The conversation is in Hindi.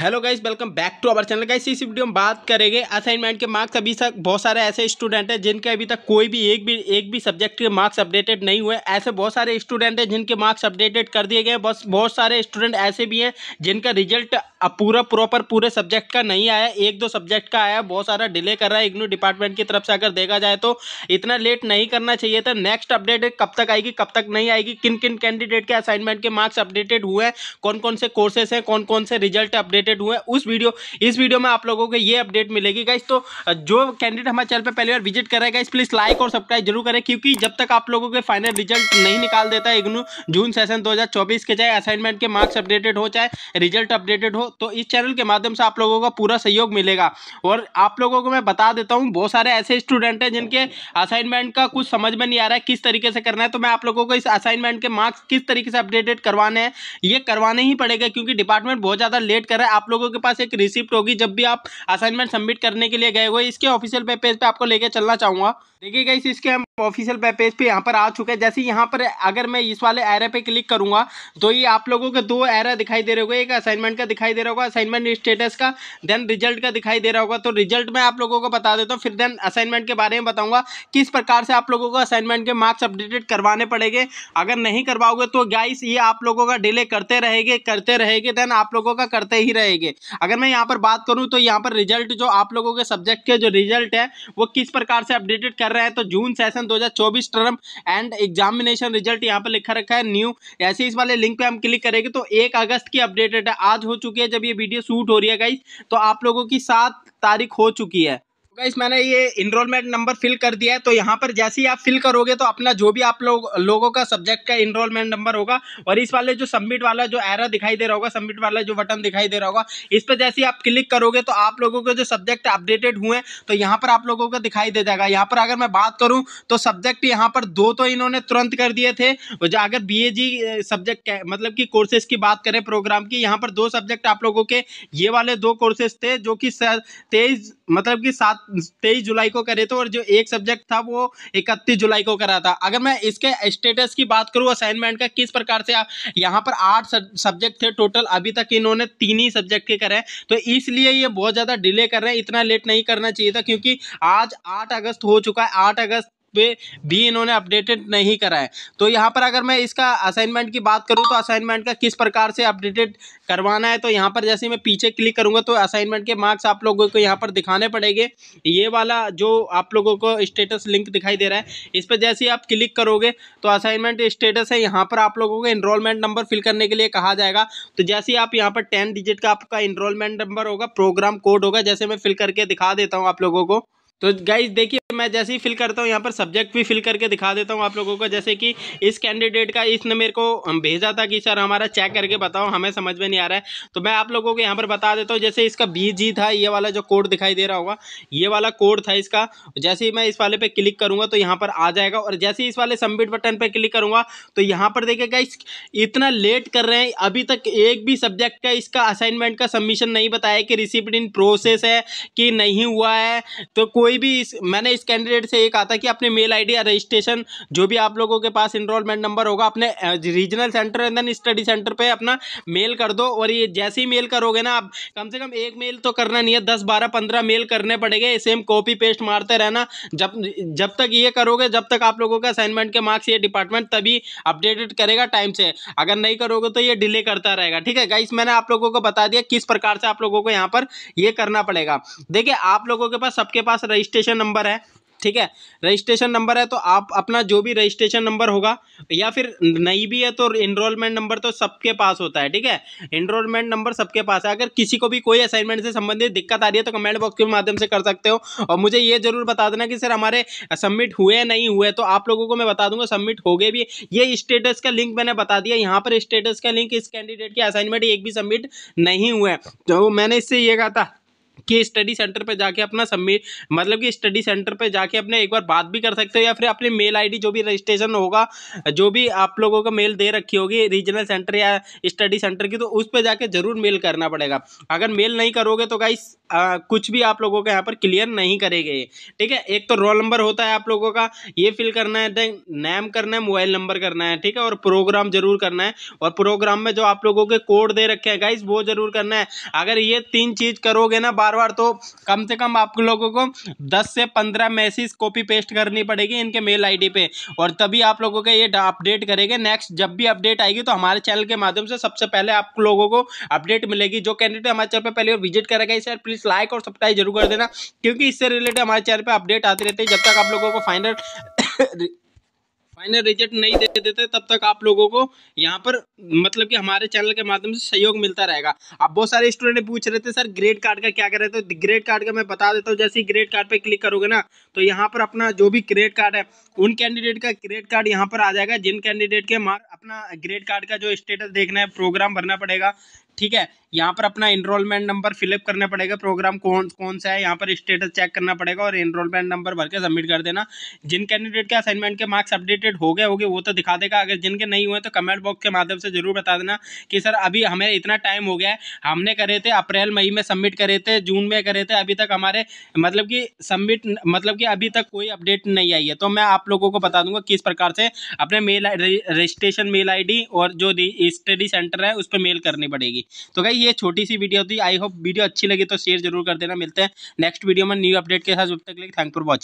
hello guys welcome back to our channel guys इस वीडियो में बात करेंगे असाइनमेंट के मार्क्स अभी तक बहुत सारे ऐसे स्टूडेंट हैं जिनके अभी तक कोई भी एक भी एक भी सब्जेक्ट के मार्क्स अपडेटेड नहीं हुए ऐसे बहुत सारे स्टूडेंट हैं जिनके मार्क्स अपडेटेड कर दिए गए बस बहुत सारे स्टूडेंट ऐसे भी हैं जिनका रिजल्ट पूरा प्रॉपर पूरे सब्जेक्ट का नहीं आया एक दो सब्जेक्ट का आया बहुत सारा डिले कर रहा है इग्नू डिपार्टमेंट की तरफ से अगर देखा जाए तो इतना लेट नहीं करना चाहिए था नेक्स्ट अपडेट कब तक आएगी कब तक नहीं आएगी किन किन कैंडिडेट के असाइनमेंट के मार्क्स अपडेटेड हुए हैं कौन कौन से कोर्सेस हैं कौन कौन से रिजल्ट अपडेट रिलेटेड हुए उस वीडियो इस वीडियो में आप लोगों को ये अपडेट मिलेगी गाइस तो जो कैंडिडेट हमारे चैनल पर पहली बार विजिट कर रहे हैं प्लीज लाइक और सब्सक्राइब जरूर करें क्योंकि जब तक आप लोगों के फाइनल रिजल्ट नहीं निकाल देता इग्नू जून सेशन दो के चाहे असाइनमेंट के मार्क्स अपडेटेड हो चाहे रिजल्ट अपडेटेड हो तो इस चैनल के माध्यम से आप लोगों का पूरा सहयोग मिलेगा और आप लोगों को मैं बता देता हूँ बहुत सारे ऐसे स्टूडेंट हैं जिनके असाइनमेंट का कुछ समझ में नहीं आ रहा है किस तरीके से करना है तो मैं आप लोगों को इस असाइनमेंट के मार्क्स किस तरीके से अपडेटेड करवाने हैं ये करवाने ही पड़ेगा क्योंकि डिपार्टमेंट बहुत ज़्यादा लेट कर रहा है आप लोगों के पास एक रिसिप्ट होगी जब भी आप असाइनमेंट सबमिट करने के लिए गए हुए इसके ऑफिशियल वेब पे पर आपको लेके चलना चाहूंगा देखिए गई इसके हम ऑफिशियल वेब पेज पे यहाँ पर आ चुके हैं जैसे यहाँ पर अगर मैं इस वाले एरे पे क्लिक करूंगा तो ये आप लोगों के दो एरा दिखाई दे रहे होगा एक असाइनमेंट का दिखाई दे रहा होगा असाइनमेंट स्टेटस का देन रिजल्ट का दिखाई दे रहा होगा तो रिजल्ट में आप लोगों को बता देता हूँ फिर देन असाइनमेंट के बारे में बताऊंगा किस प्रकार से आप लोगों को असाइनमेंट के मार्क्स अपडेटेड करवाने पड़ेंगे अगर नहीं करवाओगे तो गाइस ये आप लोगों का डिले करते रहेंगे करते रहेंगे देन आप लोगों का करते ही रहे रहेंगे अगर मैं यहाँ पर बात करूँ तो यहाँ पर रिजल्ट जो आप लोगों के सब्जेक्ट के जो रिजल्ट है वो किस प्रकार से अपडेटेड कर रहे हैं तो जून सेशन दो टर्म एंड एग्जामिनेशन रिजल्ट यहाँ पर लिखा रखा है न्यू ऐसे इस वाले लिंक पर हम क्लिक करेंगे तो एक अगस्त की अपडेटेड है आज हो चुकी है जब ये वीडियो शूट हो रही है गाइस तो आप लोगों की सात तारीख हो चुकी है गाइस मैंने ये इनरोलमेंट नंबर फिल कर दिया है तो यहाँ पर जैसे ही आप फिल करोगे तो अपना जो भी आप लोग लोगों का सब्जेक्ट का इनरोलमेंट नंबर होगा और इस वाले जो सबमिट वाला जो एरा दिखाई दे रहा होगा सबमिट वाला जो बटन दिखाई दे रहा होगा इस पर जैसे ही आप क्लिक करोगे तो आप लोगों के जो सब्जेक्ट अपडेटेड हुए तो यहाँ पर आप लोगों का दिखाई दे जाएगा यहाँ पर अगर मैं बात करूँ तो सब्जेक्ट यहाँ पर दो तो इन्होंने तुरंत कर दिए थे अगर बी सब्जेक्ट मतलब कि कोर्सेज की बात करें प्रोग्राम की यहाँ पर दो सब्जेक्ट आप लोगों के ये वाले दो कोर्सेज थे जो कि तेईस मतलब कि सात 23 तेईस जुलाई को करे थे और जो एक सब्जेक्ट था वो इकतीस जुलाई को करा था अगर मैं इसके स्टेटस की बात करूँ असाइनमेंट का किस प्रकार से आप यहाँ पर आठ सब्जेक्ट थे टोटल अभी तक इन्होंने तीन ही सब्जेक्ट के करे तो इसलिए ये बहुत ज़्यादा डिले कर रहे हैं इतना लेट नहीं करना चाहिए था क्योंकि आज आठ अगस्त हो चुका है आठ अगस्त पे भी इन्होंने अपडेटेड नहीं करा है तो यहाँ पर अगर मैं इसका असाइनमेंट की बात करूँ तो असाइनमेंट का किस प्रकार से अपडेटेड करवाना है तो यहाँ पर जैसे मैं पीछे क्लिक करूँगा तो असाइनमेंट के मार्क्स आप लोगों को यहाँ पर दिखाने पड़ेंगे ये वाला जो आप लोगों को स्टेटस लिंक दिखाई दे रहा है इस पर जैसे ही आप क्लिक करोगे तो असाइनमेंट स्टेटस है यहाँ पर आप लोगों को इनरोलमेंट नंबर फिल करने के लिए कहा जाएगा तो जैसे ही आप यहाँ पर टेन डिजिट का आपका इनरोलमेंट नंबर होगा प्रोग्राम कोड होगा जैसे मैं फिल करके दिखा देता हूँ आप लोगों को तो गाइज देखिए मैं जैसे ही फिल करता हूँ यहाँ पर सब्जेक्ट भी फिल करके दिखा देता हूँ आप लोगों को जैसे कि इस कैंडिडेट का इसने मेरे को भेजा था कि सर हमारा चेक करके बताओ हमें समझ में नहीं आ रहा है तो मैं आप लोगों को यहाँ पर बता देता हूँ जैसे इसका बी जी था ये वाला जो कोड दिखाई दे रहा होगा ये वाला कोड था इसका जैसे ही मैं इस वाले पर क्लिक करूँगा तो यहाँ पर आ जाएगा और जैसे ही इस वाले सबमिट बटन पर क्लिक करूँगा तो यहाँ पर देखिए गाइज इतना लेट कर रहे हैं अभी तक एक भी सब्जेक्ट का इसका असाइनमेंट का सबमिशन नहीं बताया कि रिसिप्ट इन प्रोसेस है कि नहीं हुआ है तो कोई भी इस मैंने इस कैंडिडेट से ये कहा था कि अपने मेल आईडी या रजिस्ट्रेशन जो भी आप लोगों के पास इनरोलमेंट नंबर होगा अपने regional centre and then study centre पर अपना मेल कर दो और ये जैसे ही मेल करोगे ना आप कम से कम एक मेल तो करना नहीं है दस बारह पंद्रह मेल करने पड़ेंगे सेम कॉपी पेस्ट मारते रहना जब जब तक ये करोगे जब तक आप लोगों का असाइनमेंट के मार्क्स ये डिपार्टमेंट तभी अपडेटेड करेगा टाइम से अगर नहीं करोगे तो ये डिले करता रहेगा ठीक है गाइस मैंने आप लोगों को बता दिया किस प्रकार से आप लोगों को यहाँ पर ये करना पड़ेगा देखिए आप लोगों के पास सबके पास रजिस्ट्रेशन नंबर है ठीक है रजिस्ट्रेशन नंबर है तो आप अपना जो भी रजिस्ट्रेशन नंबर होगा या फिर नहीं भी है तो इनरोलमेंट नंबर तो सबके पास होता है ठीक है इनरोलमेंट नंबर सबके पास है अगर किसी को भी कोई असाइनमेंट से संबंधित दिक्कत आ रही है तो कमेंट बॉक्स के माध्यम से कर सकते हो और मुझे ये जरूर बता देना कि सर हमारे सबमिट हुए नहीं हुए तो आप लोगों को मैं बता दूंगा सबमिट हो गए भी ये स्टेटस का लिंक मैंने बता दिया यहाँ पर स्टेटस का लिंक इस कैंडिडेट के असाइनमेंट एक भी सबमिट नहीं हुए तो मैंने इससे ये कहा था कि स्टडी सेंटर पर जाके अपना सबमिट मतलब कि स्टडी सेंटर पर जाके अपने एक बार बात भी कर सकते हो या फिर अपने मेल आईडी जो भी रजिस्ट्रेशन होगा जो भी आप लोगों का मेल दे रखी होगी रीजनल सेंटर या स्टडी सेंटर की तो उस पर जाके ज़रूर मेल करना पड़ेगा अगर मेल नहीं करोगे तो गाइस कुछ भी आप लोगों के यहाँ पर क्लियर नहीं करेंगे ठीक है एक तो रोल नंबर होता है आप लोगों का ये फिल करना है देन नेम करना है मोबाइल नंबर करना है ठीक है और प्रोग्राम जरूर करना है और प्रोग्राम में जो आप लोगों के कोड दे रखे हैं गाइस वो जरूर करना है अगर ये तीन चीज़ करोगे ना बार बार तो कम से कम आप लोगों को दस से पंद्रह मैसेज कॉपी पेस्ट करनी पड़ेगी इनके मेल आईडी पे और तभी आप लोगों का ये अपडेट करेंगे नेक्स्ट जब भी अपडेट आएगी तो हमारे चैनल के माध्यम से सबसे पहले आप लोगों को अपडेट मिलेगी जो कैंडिडेट हमारे चैनल पर पहले विजिट करेगा इसे प्लीज़ लाइक और सब्सक्राइब जरूर कर देना क्योंकि इससे रिलेटेड हमारे चैनल पर अपडेट आते रहते हैं जब तक आप लोगों को फाइनल फाइनल रिजल्ट नहीं दे देते तब तक आप लोगों को यहाँ पर मतलब कि हमारे चैनल के माध्यम से सहयोग मिलता रहेगा अब बहुत सारे स्टूडेंट पूछ रहे थे सर ग्रेड कार्ड का क्या कर रहे थे ग्रेड कार्ड का मैं बता देता हूँ जैसे ही ग्रेड कार्ड पर क्लिक करोगे ना तो यहाँ पर अपना जो भी ग्रेड कार्ड है उन कैंडिडेट का ग्रेड कार्ड यहाँ पर आ जाएगा जिन कैंडिडेट के मार्क अपना ग्रेड कार्ड का जो स्टेटस देखना है प्रोग्राम भरना पड़ेगा ठीक है यहाँ पर अपना इनरोलमेंट नंबर फिलअप करना पड़ेगा प्रोग्राम कौन कौन सा है यहाँ पर स्टेटस चेक करना पड़ेगा और इनरोलमेंट नंबर भर के सबमिट कर देना जिन कैंडिडेट के असाइनमेंट के मार्क्स अपडेटेड हो गए होंगे वो तो दिखा देगा अगर जिनके नहीं हुए तो कमेंट बॉक्स के माध्यम से जरूर बता देना कि सर अभी हमें इतना टाइम हो गया है हमने करे थे अप्रैल मई में सबमिट करे थे जून में करे थे अभी तक हमारे मतलब कि सबमिट मतलब कि अभी तक कोई अपडेट नहीं आई है तो मैं आप लोगों को बता दूंगा किस प्रकार से अपने मेल रजिस्ट्रेशन मेल आई और जो स्टडी सेंटर है उस पर मेल करनी पड़ेगी होगी तो गई ये छोटी सी वीडियो थी आई होप वीडियो अच्छी लगी तो शेयर जरूर कर देना मिलते हैं नेक्स्ट वीडियो में न्यू अपडेट के साथ जब तक लिए थैंक फॉर वॉचिंग